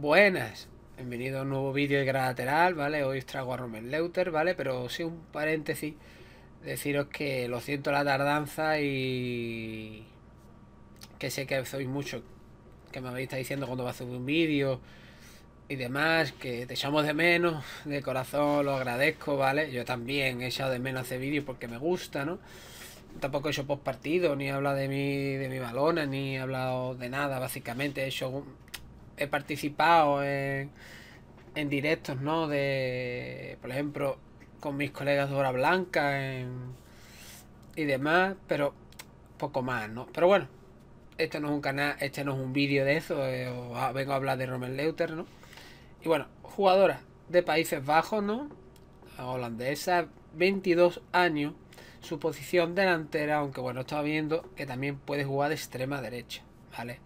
Buenas, bienvenido a un nuevo vídeo de Gran lateral, ¿vale? Hoy os traigo a Roman Leuter, ¿vale? Pero sí un paréntesis, deciros que lo siento la tardanza y que sé que sois mucho que me habéis estado diciendo cuando va a subir un vídeo y demás, que te echamos de menos, de corazón lo agradezco, ¿vale? Yo también he echado de menos ese vídeo porque me gusta, ¿no? tampoco he hecho post partido, ni he hablado de mi, de mi balona, ni he hablado de nada, básicamente he hecho he participado en, en directos, ¿no? De, por ejemplo, con mis colegas de Hora Blanca y demás, pero poco más, ¿no? Pero bueno, este no es un canal, este no es un vídeo de eso, eh, vengo a hablar de Roman Leuter, ¿no? Y bueno, jugadora de Países Bajos, ¿no? Holandesa, 22 años, su posición delantera, aunque bueno, estaba viendo que también puede jugar de extrema derecha, ¿vale?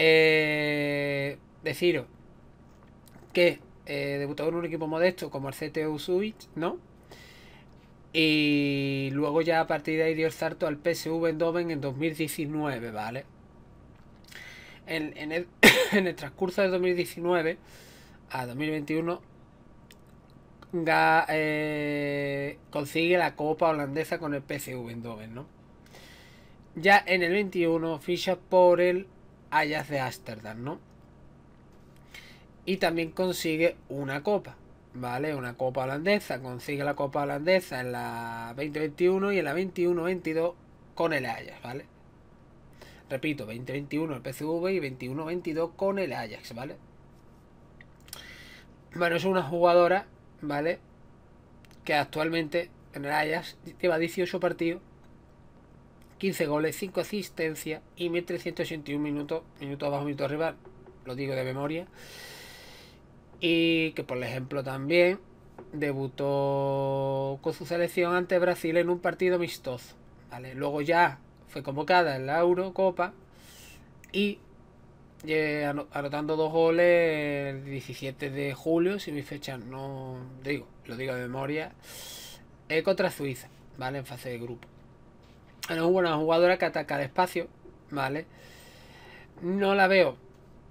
Eh, deciros que eh, debutó en un equipo modesto como el CTU Switch, ¿no? Y luego ya a partir de ahí dio el salto al PSV Eindhoven en 2019, ¿vale? En, el, transcurso de 2019 a 2021 eh, consigue la Copa Holandesa con el PSV Eindhoven, Ya en el 21 ficha por el Ajax de Ámsterdam, ¿no? Y también consigue una copa, ¿vale? Una copa holandesa, consigue la copa holandesa en la 2021 y en la 21-22 con el Ajax, ¿vale? Repito, 2021 el PCV y 21-22 con el Ajax, ¿vale? Bueno, es una jugadora, ¿vale? Que actualmente en el Ajax lleva 18 partidos 15 goles, 5 asistencias y 1.381 minutos, minutos abajo, minutos arriba, lo digo de memoria. Y que por ejemplo también debutó con su selección ante Brasil en un partido amistoso. ¿vale? Luego ya fue convocada en la Eurocopa y eh, anotando dos goles el 17 de julio, si mi fecha no digo, lo digo de memoria, eh, contra Suiza, ¿vale? En fase de grupo es una jugadora que ataca despacio, ¿vale? No la veo,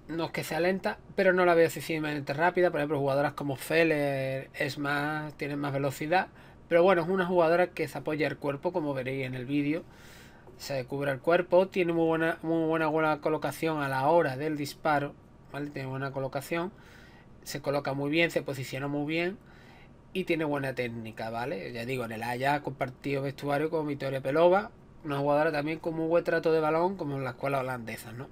no es que sea lenta, pero no la veo suficientemente rápida. Por ejemplo, jugadoras como Feller es más, tienen más velocidad. Pero bueno, es una jugadora que se apoya el cuerpo, como veréis en el vídeo. Se cubre el cuerpo, tiene muy buena, muy buena, colocación a la hora del disparo, ¿vale? Tiene buena colocación, se coloca muy bien, se posiciona muy bien y tiene buena técnica, ¿vale? Ya digo, en el Haya compartido vestuario con Victoria Pelova, una jugadora también con un buen trato de balón, como en la escuela holandesa, ¿no?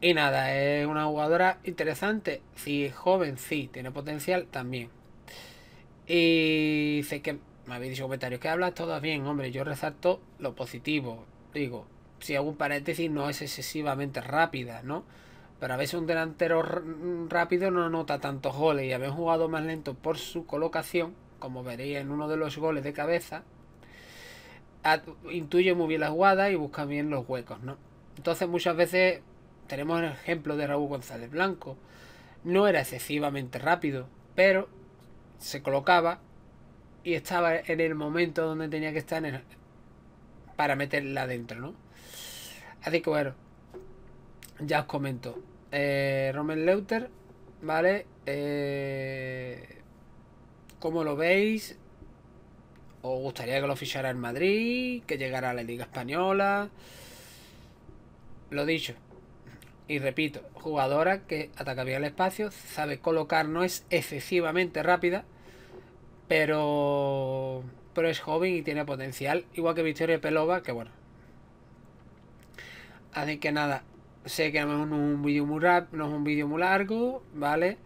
Y nada, es una jugadora interesante. Si es joven, sí, tiene potencial también. Y sé que me habéis dicho comentarios que hablas todo bien, hombre. Yo resalto lo positivo. Digo, si algún paréntesis, no es excesivamente rápida, ¿no? Pero a veces un delantero mm, rápido no nota tantos goles y haber jugado más lento por su colocación, como veréis en uno de los goles de cabeza, intuye muy bien las jugada y busca bien los huecos, ¿no? Entonces muchas veces tenemos el ejemplo de Raúl González Blanco. No era excesivamente rápido, pero se colocaba y estaba en el momento donde tenía que estar para meterla dentro, ¿no? Así que bueno, ya os comento. Eh, Roman Leuter, ¿vale? Como eh, ¿Cómo lo veis? O gustaría que lo fichara en Madrid? ¿Que llegara a la Liga Española? Lo dicho. Y repito, jugadora que ataca bien el espacio, sabe colocar, no es excesivamente rápida, pero, pero es joven y tiene potencial, igual que Victoria Pelova, que bueno. Así que nada, sé que es un vídeo muy rápido, no es un vídeo muy largo, ¿vale?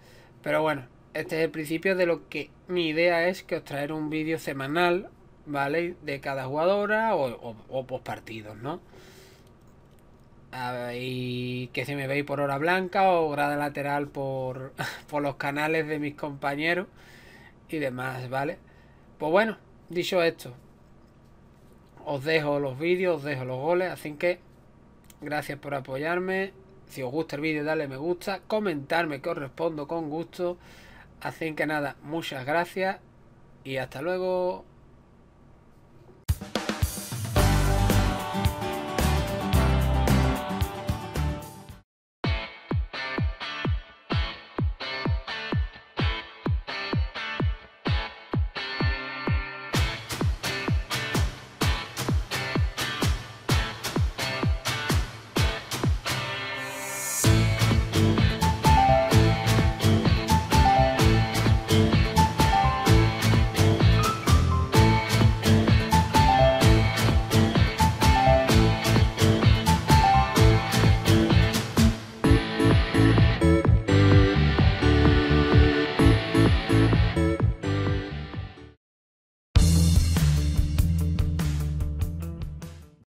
Pero bueno, este es el principio de lo que mi idea es que os traer un vídeo semanal, ¿vale? De cada jugadora o, o, partidos, ¿no? y que si me veis por hora blanca o grada lateral por, por los canales de mis compañeros y demás, ¿vale? Pues bueno, dicho esto, os dejo los vídeos, os dejo los goles, así que gracias por apoyarme. Si os gusta el vídeo, dale me gusta, comentarme que os respondo con gusto. Así que nada, muchas gracias y hasta luego.